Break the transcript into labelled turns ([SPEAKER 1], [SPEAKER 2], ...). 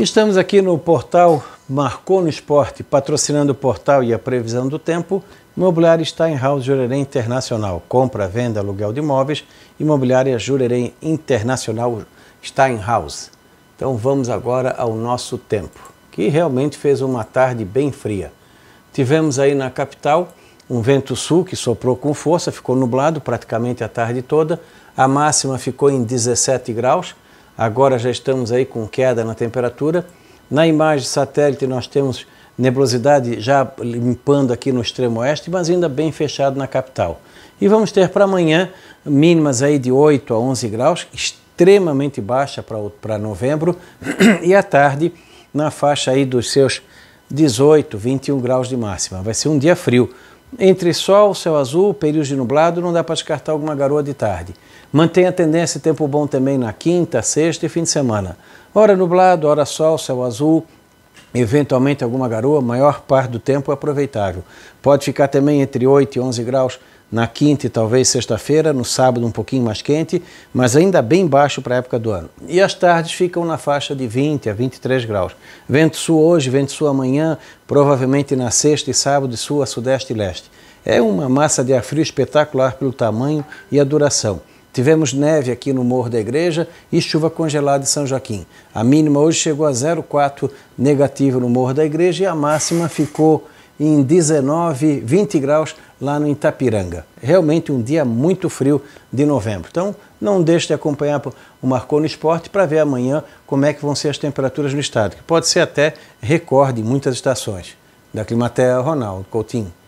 [SPEAKER 1] Estamos aqui no portal Marcou no Esporte, patrocinando o portal e a previsão do tempo. Imobiliária Steinhaus Jurerê Internacional. Compra, venda, aluguel de imóveis. Imobiliária Jurerê Internacional Steinhaus. Então vamos agora ao nosso tempo, que realmente fez uma tarde bem fria. Tivemos aí na capital um vento sul que soprou com força, ficou nublado praticamente a tarde toda. A máxima ficou em 17 graus agora já estamos aí com queda na temperatura. Na imagem satélite nós temos nebulosidade já limpando aqui no extremo oeste, mas ainda bem fechado na capital. E vamos ter para amanhã mínimas aí de 8 a 11 graus, extremamente baixa para novembro, e à tarde na faixa aí dos seus 18, 21 graus de máxima. Vai ser um dia frio. Entre sol, céu azul, períodos de nublado, não dá para descartar alguma garoa de tarde. Mantém a tendência tempo bom também na quinta, sexta e fim de semana. Hora nublado, hora sol, céu azul, eventualmente alguma garoa, maior parte do tempo é aproveitável. Pode ficar também entre 8 e 11 graus na quinta e talvez sexta-feira, no sábado um pouquinho mais quente, mas ainda bem baixo para a época do ano. E as tardes ficam na faixa de 20 a 23 graus. Vento sul hoje, vento sul amanhã, provavelmente na sexta e sábado, sul a sudeste e leste. É uma massa de ar frio espetacular pelo tamanho e a duração. Tivemos neve aqui no Morro da Igreja e chuva congelada em São Joaquim. A mínima hoje chegou a 0,4 negativo no Morro da Igreja e a máxima ficou em 19, 20 graus lá no Itapiranga. Realmente um dia muito frio de novembro. Então, não deixe de acompanhar o Marcou no Esporte para ver amanhã como é que vão ser as temperaturas no estado, que pode ser até recorde em muitas estações. Da climatéia Ronaldo Coutinho.